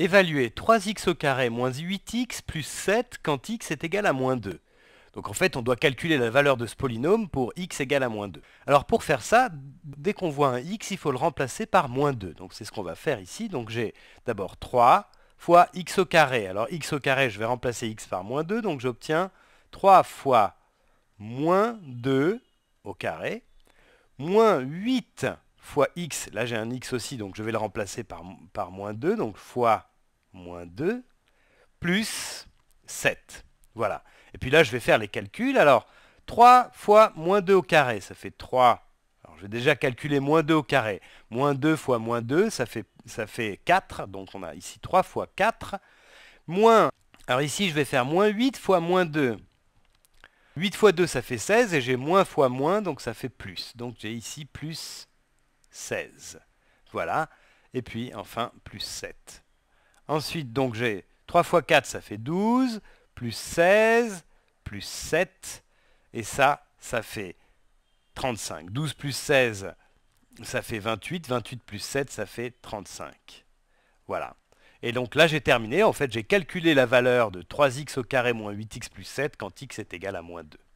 Évaluer 3x au carré moins 8x plus 7 quand x est égal à moins 2. Donc en fait, on doit calculer la valeur de ce polynôme pour x égal à moins 2. Alors pour faire ça, dès qu'on voit un x, il faut le remplacer par moins 2. Donc c'est ce qu'on va faire ici. Donc j'ai d'abord 3 fois x au carré. Alors x au carré, je vais remplacer x par moins 2, donc j'obtiens 3 fois moins 2 au carré, moins 8 fois x, là j'ai un x aussi, donc je vais le remplacer par, par moins 2, donc fois moins 2, plus 7. Voilà. Et puis là, je vais faire les calculs. Alors, 3 fois moins 2 au carré, ça fait 3. Alors, je vais déjà calculer moins 2 au carré. Moins 2 fois moins 2, ça fait, ça fait 4. Donc, on a ici 3 fois 4. Moins, alors ici, je vais faire moins 8 fois moins 2. 8 fois 2, ça fait 16. Et j'ai moins fois moins, donc ça fait plus. Donc, j'ai ici plus 16. Voilà. Et puis, enfin, plus 7. Ensuite, donc j'ai 3 fois 4, ça fait 12, plus 16, plus 7, et ça, ça fait 35. 12 plus 16, ça fait 28, 28 plus 7, ça fait 35. Voilà. Et donc là, j'ai terminé. En fait, j'ai calculé la valeur de 3x au carré moins 8x plus 7 quand x est égal à moins 2.